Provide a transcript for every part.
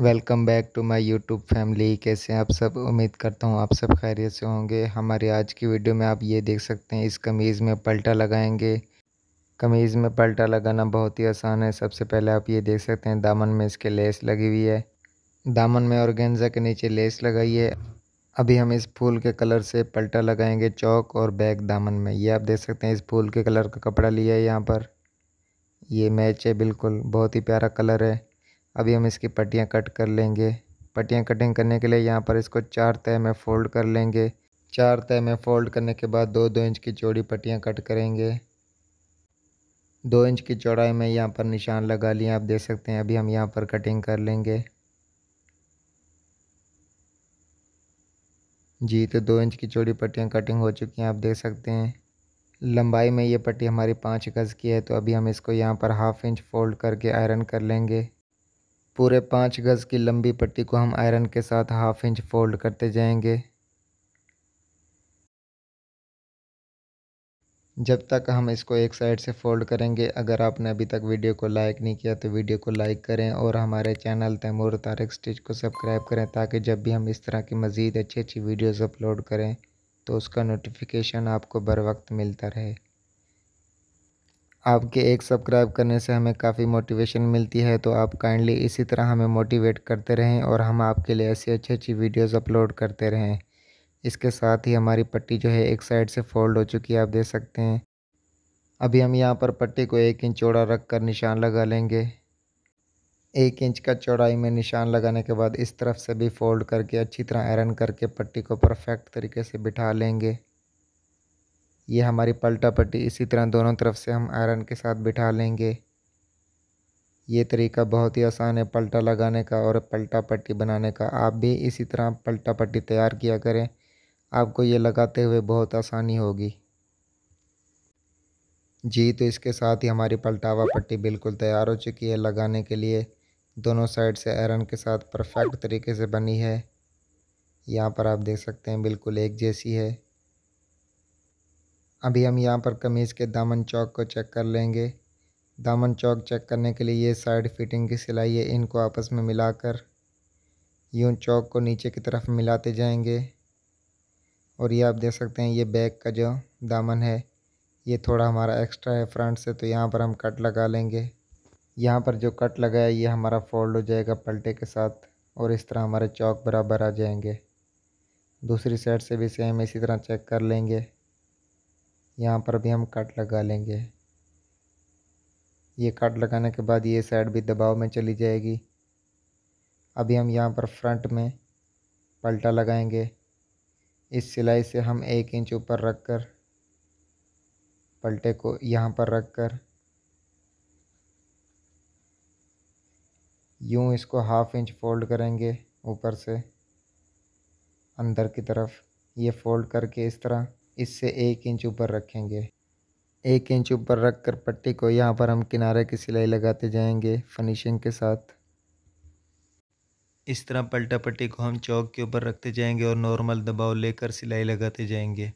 welcome back to my YouTube family कैसे हैं आप सब उम्मीद करता हूँ आप सब खैरियत से होंगे हमारे आज की वीडियो में आप ये देख सकते हैं इस कमीज़ में पलटा लगाएंगे कमीज़ में पलटा लगाना बहुत ही आसान है सबसे पहले आप ये देख सकते हैं दामन में इसके लेस लगी हुई है दामन में गेंजा के नीचे लेस लगाई है अभी हम इस फूल के कलर से पलटा लगाएंगे चौक और बैग दामन में ये आप देख सकते हैं इस फूल के कलर का कपड़ा लिया है यहाँ पर ये मैच है बिल्कुल बहुत ही प्यारा कलर है अभी हम इसकी पट्टियाँ कट कर लेंगे पट्टियाँ कटिंग करने के लिए यहाँ पर इसको चार तय में फ़ोल्ड कर लेंगे चार तय में फ़ोल्ड करने के बाद दो दो इंच की चौड़ी पट्टियाँ कट करेंगे दो इंच की चौड़ाई में यहाँ पर निशान लगा लिए आप देख सकते हैं अभी हम यहाँ पर कटिंग कर लेंगे जी तो दो इंच की चौड़ी पट्टियाँ कटिंग हो चुकी हैं आप देख सकते हैं लंबाई में ये पट्टी हमारी पाँच गज़ की है तो अभी हम इसको यहाँ पर हाफ इंच फोल्ड करके आयरन कर लेंगे पूरे पाँच गज़ की लंबी पट्टी को हम आयरन के साथ हाफ इंच फोल्ड करते जाएंगे जब तक हम इसको एक साइड से फोल्ड करेंगे अगर आपने अभी तक वीडियो को लाइक नहीं किया तो वीडियो को लाइक करें और हमारे चैनल तैमूर तारक स्टिच को सब्सक्राइब करें ताकि जब भी हम इस तरह की मज़ीद अच्छी अच्छी वीडियोज़ अपलोड करें तो उसका नोटिफिकेशन आपको बर वक्त मिलता रहे आपके एक सब्सक्राइब करने से हमें काफ़ी मोटिवेशन मिलती है तो आप काइंडली इसी तरह हमें मोटिवेट करते रहें और हम आपके लिए ऐसी अच्छी अच्छी वीडियोस अपलोड करते रहें इसके साथ ही हमारी पट्टी जो है एक साइड से फोल्ड हो चुकी है आप देख सकते हैं अभी हम यहाँ पर पट्टी को एक इंच चौड़ा रख कर निशान लगा लेंगे एक इंच का चौड़ाई में निशान लगाने के बाद इस तरफ से भी फोल्ड करके अच्छी तरह आयरन करके पट्टी को परफेक्ट तरीके से बिठा लेंगे ये हमारी पलटा पट्टी इसी तरह दोनों तरफ से हम आयरन के साथ बिठा लेंगे ये तरीका बहुत ही आसान है पलटा लगाने का और पलटा पट्टी बनाने का आप भी इसी तरह पलटा पट्टी तैयार किया करें आपको ये लगाते हुए बहुत आसानी होगी जी तो इसके साथ ही हमारी पलटावा पट्टी बिल्कुल तैयार हो चुकी है लगाने के लिए दोनों साइड से आयरन के साथ परफेक्ट तरीके से बनी है यहाँ पर आप देख सकते हैं बिल्कुल एक जैसी है अभी हम यहाँ पर कमीज़ के दामन चौक को चेक कर लेंगे दामन चौक चेक करने के लिए ये साइड फिटिंग की सिलाई है इनको आपस में मिलाकर यूँ चौक को नीचे की तरफ मिलाते जाएंगे और ये आप देख सकते हैं ये बैक का जो दामन है ये थोड़ा हमारा एक्स्ट्रा है फ्रंट से तो यहाँ पर हम कट लगा लेंगे यहाँ पर जो कट लगाया ये हमारा फोल्ड हो जाएगा पलटे के साथ और इस तरह हमारे चौक बराबर आ जाएंगे दूसरी साइड से भी सेम इसी तरह चेक कर लेंगे यहाँ पर भी हम कट लगा लेंगे ये कट लगाने के बाद ये साइड भी दबाव में चली जाएगी अभी हम यहाँ पर फ्रंट में पलटा लगाएंगे इस सिलाई से हम एक इंच ऊपर रख कर पलटे को यहाँ पर रख कर यूँ इसको हाफ इंच फोल्ड करेंगे ऊपर से अंदर की तरफ ये फोल्ड करके इस तरह इससे एक इंच ऊपर रखेंगे एक इंच ऊपर रख कर पट्टी को यहाँ पर हम किनारे की सिलाई लगाते जाएंगे फिनिशिंग के साथ इस तरह पलटा पट्टी को हम चौक के ऊपर रखते जाएंगे और नॉर्मल दबाव लेकर सिलाई लगाते जाएंगे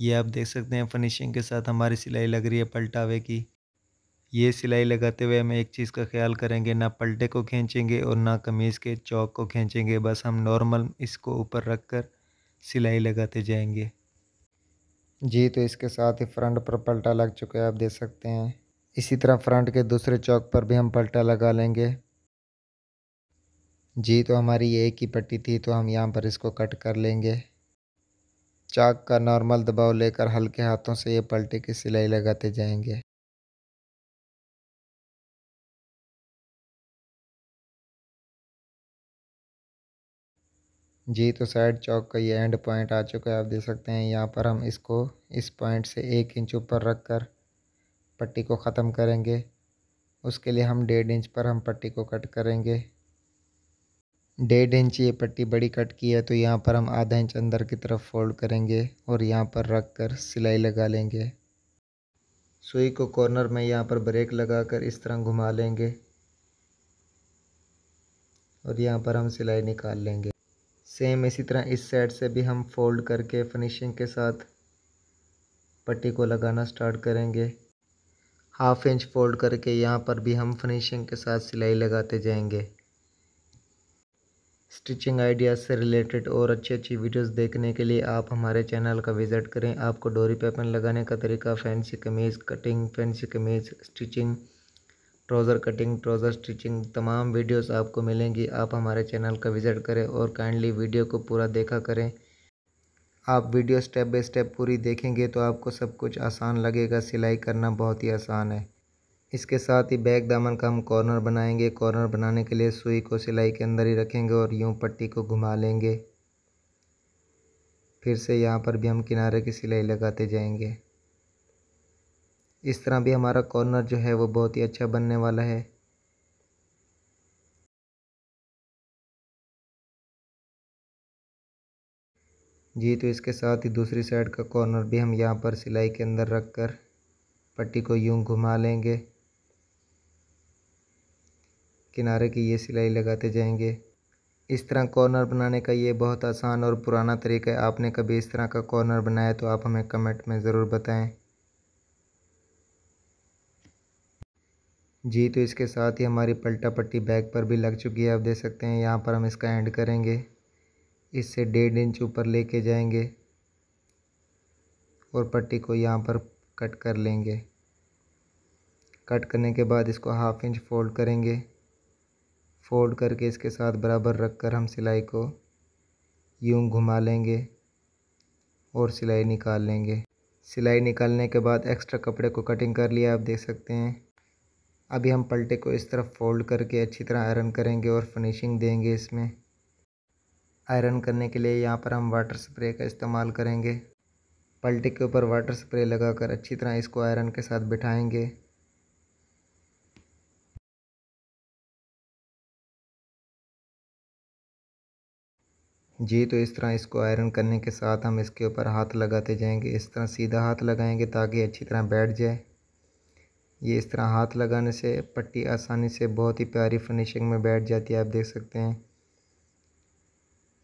ये आप देख सकते हैं फिनिशिंग के साथ हमारी सिलाई लग रही है पलटावे की ये सिलाई लगाते हुए हम एक चीज़ का ख्याल करेंगे ना पलटे को खींचेंगे और ना कमीज़ के चौक को खींचेंगे बस हम नॉर्मल इसको ऊपर रख कर सिलाई लगाते जाएंगे जी तो इसके साथ ही फ्रंट पर पलटा लग चुका है आप देख सकते हैं इसी तरह फ्रंट के दूसरे चौक पर भी हम पलटा लगा लेंगे जी तो हमारी ये एक ही पट्टी थी तो हम यहाँ पर इसको कट कर लेंगे चाक का नॉर्मल दबाव लेकर हल्के हाथों से ये पलटे की सिलाई लगाते जाएंगे जी तो साइड चौक का ये एंड पॉइंट आ चुका है आप देख सकते हैं यहाँ पर हम इसको इस पॉइंट से एक इंच ऊपर रख कर पट्टी को ख़त्म करेंगे उसके लिए हम डेढ़ इंच पर हम पट्टी को कट करेंगे डेढ़ इंच ये पट्टी बड़ी कट की है तो यहाँ पर हम आधा इंच अंदर की तरफ फोल्ड करेंगे और यहाँ पर रख कर सिलाई लगा लेंगे सुई को कॉर्नर में यहाँ पर ब्रेक लगा कर इस तरह घुमा लेंगे और यहाँ पर हम सिलाई निकाल लेंगे सेम इसी तरह इस साइड से भी हम फोल्ड करके फिनिशिंग के साथ पट्टी को लगाना स्टार्ट करेंगे हाफ इंच फोल्ड करके यहाँ पर भी हम फिनिशिंग के साथ सिलाई लगाते जाएंगे स्टिचिंग आइडियाज़ से रिलेटेड और अच्छी अच्छी वीडियोस देखने के लिए आप हमारे चैनल का विज़िट करें आपको डोरी पेपन लगाने का तरीका फैंसी कमीज़ कटिंग फैंसी कमीज़ stitching trouser cutting trouser stitching तमाम वीडियोस आपको मिलेंगी आप हमारे चैनल का विज़िट करें और काइंडली वीडियो को पूरा देखा करें आप वीडियो स्टेप बाय स्टेप पूरी देखेंगे तो आपको सब कुछ आसान लगेगा सिलाई करना बहुत ही आसान है इसके साथ ही बैक दामन का हम कॉर्नर बनाएंगे कॉर्नर बनाने के लिए सुई को सिलाई के अंदर ही रखेंगे और यूँ पट्टी को घुमा लेंगे फिर से यहाँ पर भी हम किनारे की सिलाई लगाते जाएंगे इस तरह भी हमारा कॉर्नर जो है वो बहुत ही अच्छा बनने वाला है जी तो इसके साथ ही दूसरी साइड का कॉर्नर भी हम यहाँ पर सिलाई के अंदर रख कर पट्टी को यूं घुमा लेंगे किनारे की ये सिलाई लगाते जाएंगे इस तरह कॉर्नर बनाने का ये बहुत आसान और पुराना तरीका है आपने कभी इस तरह का कॉर्नर बनाया तो आप हमें कमेंट में ज़रूर बताएं जी तो इसके साथ ही हमारी पलटा पट्टी बैक पर भी लग चुकी है आप देख सकते हैं यहाँ पर हम इसका एंड करेंगे इससे डेढ़ इंच ऊपर लेके जाएंगे और पट्टी को यहाँ पर कट कर लेंगे कट करने के बाद इसको हाफ इंच फोल्ड करेंगे फोल्ड करके इसके साथ बराबर रख कर हम सिलाई को यूं घुमा लेंगे और सिलाई निकाल लेंगे सिलाई निकालने के बाद एक्स्ट्रा कपड़े को कटिंग कर लिया आप देख सकते हैं अभी हम पलटे को इस तरफ फोल्ड करके अच्छी तरह आयरन करेंगे और फिनिशिंग देंगे इसमें आयरन करने के लिए यहाँ पर हम वाटर स्प्रे का इस्तेमाल करेंगे पलटे के ऊपर वाटर स्प्रे लगाकर अच्छी तरह इसको आयरन के साथ बिठाएंगे जी तो इस तरह इसको आयरन करने के साथ हम इसके ऊपर हाथ लगाते जाएंगे इस तरह सीधा हाथ लगाएंगे ताकि अच्छी तरह बैठ जाए ये इस तरह हाथ लगाने से पट्टी आसानी से बहुत ही प्यारी फिनिशिंग में बैठ जाती है आप देख सकते हैं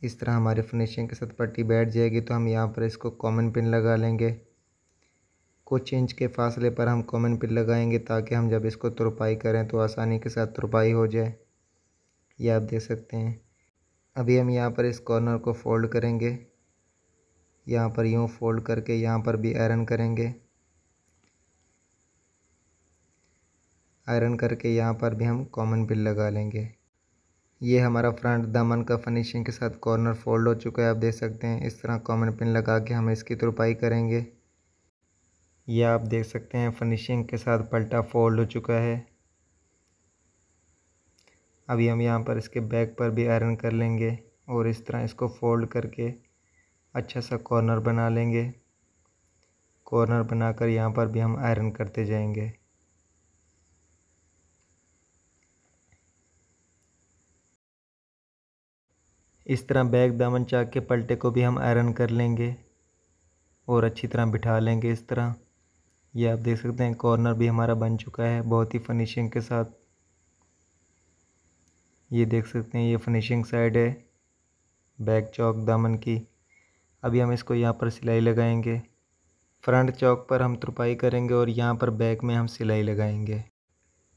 इस तरह हमारी फिनिशिंग के साथ पट्टी बैठ जाएगी तो हम यहाँ पर इसको कॉमन पिन लगा लेंगे कुछ इंच के फासले पर हम कॉमन पिन लगाएंगे ताकि हम जब इसको तुरपाई करें तो आसानी के साथ तुरपाई हो जाए ये आप देख सकते हैं अभी हम यहाँ पर इस कॉर्नर को फोल्ड करेंगे यहाँ पर यूँ फोल्ड करके यहाँ पर भी आयरन करेंगे आयरन करके यहाँ पर भी हम कॉमन बिल लगा लेंगे ये हमारा फ्रंट दामन का फिनिशिंग के साथ कॉर्नर फोल्ड हो चुका है आप देख सकते हैं इस तरह कॉमन पिन लगा के हम इसकी तुरपाई करेंगे यह आप देख सकते हैं फिनिशिंग के साथ पलटा फोल्ड हो चुका है अभी हम यहाँ पर इसके बैक पर भी आयरन कर लेंगे और इस तरह इसको फोल्ड करके अच्छा सा कॉर्नर बना लेंगे कॉर्नर बनाकर यहाँ पर भी हम आयरन करते जाएंगे इस तरह बैग दामन चाक के पलटे को भी हम आयरन कर लेंगे और अच्छी तरह बिठा लेंगे इस तरह ये आप देख सकते हैं कॉर्नर भी हमारा बन चुका है बहुत ही फिनिशिंग के साथ ये देख सकते हैं ये फिनिशिंग साइड है बैक चौक दामन की अभी हम इसको यहाँ पर सिलाई लगाएंगे फ्रंट चौक पर हम तुरपाई करेंगे और यहाँ पर बैक में हम सिलाई लगाएंगे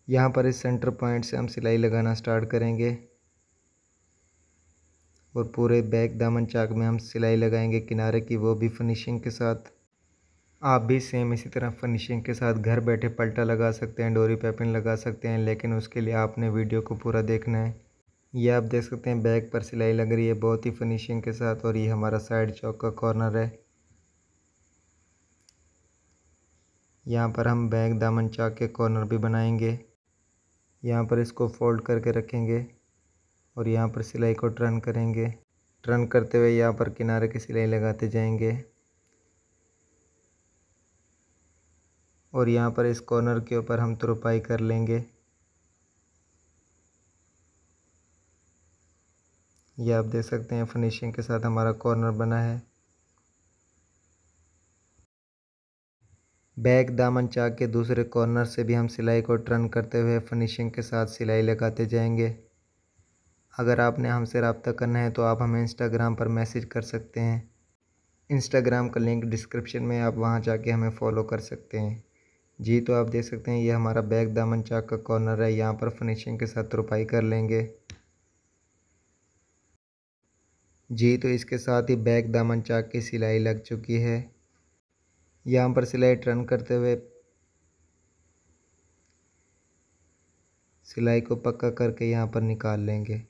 यहाँ पर इस सेंटर पॉइंट से हम सिलाई लगाना स्टार्ट करेंगे और पूरे बैक दामन चाक में हम सिलाई लगाएंगे किनारे की वो भी फिनिशिंग के साथ आप भी सेम इसी तरह फिनिशिंग के साथ घर बैठे पलटा लगा सकते हैं डोरी पैपिन लगा सकते हैं लेकिन उसके लिए आपने वीडियो को पूरा देखना है ये आप देख सकते हैं बैग पर सिलाई लग रही है बहुत ही फिनिशिंग के साथ और ये हमारा साइड चौक का कॉर्नर है यहाँ पर हम बैग दामन चाक के कॉर्नर भी बनाएंगे यहाँ पर इसको फोल्ड करके रखेंगे और यहाँ पर सिलाई को टर्न करेंगे टर्न करते हुए यहाँ पर किनारे की सिलाई लगाते जाएंगे और यहाँ पर इस कॉर्नर के ऊपर हम तुरपाई कर लेंगे ये आप देख सकते हैं फिनिशिंग के साथ हमारा कॉर्नर बना है बैक दामन चाक के दूसरे कॉर्नर से भी हम सिलाई को टर्न करते हुए फिनिशिंग के साथ सिलाई लगाते जाएंगे अगर आपने हमसे रबता करना है तो आप हमें इंस्टाग्राम पर मैसेज कर सकते हैं इंस्टाग्राम का लिंक डिस्क्रिप्शन में आप वहाँ जाके हमें फॉलो कर सकते हैं जी तो आप देख सकते हैं ये हमारा बैग दामन चाक का कॉर्नर है यहाँ पर फिनिशिंग के साथ तुरपाई कर लेंगे जी तो इसके साथ ही बैग दामन चाक की सिलाई लग चुकी है यहाँ पर सिलाई टर्न करते हुए सिलाई को पक्का करके यहाँ पर निकाल लेंगे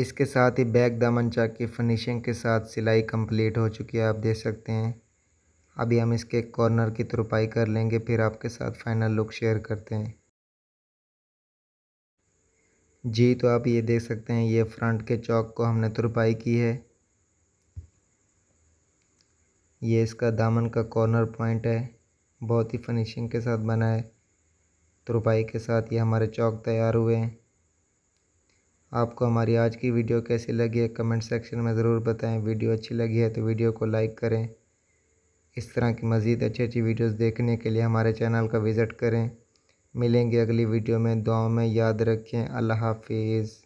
इसके साथ ही बैक दामन चाक की फिनिशिंग के साथ सिलाई कंप्लीट हो चुकी है आप देख सकते हैं अभी हम इसके कॉर्नर की तुरपाई कर लेंगे फिर आपके साथ फाइनल लुक शेयर करते हैं जी तो आप ये देख सकते हैं ये फ्रंट के चौक को हमने तुरपाई की है ये इसका दामन का कॉर्नर पॉइंट है बहुत ही फिनिशिंग के साथ बना है तुरपाई के साथ ये हमारे चौक तैयार हुए हैं आपको हमारी आज की वीडियो कैसी लगी है कमेंट सेक्शन में ज़रूर बताएं वीडियो अच्छी लगी है तो वीडियो को लाइक करें इस तरह की मज़ीद अच्छी अच्छी वीडियोस देखने के लिए हमारे चैनल का विज़िट करें मिलेंगे अगली वीडियो में दुआओं में याद रखें अल्लाह हाफिज़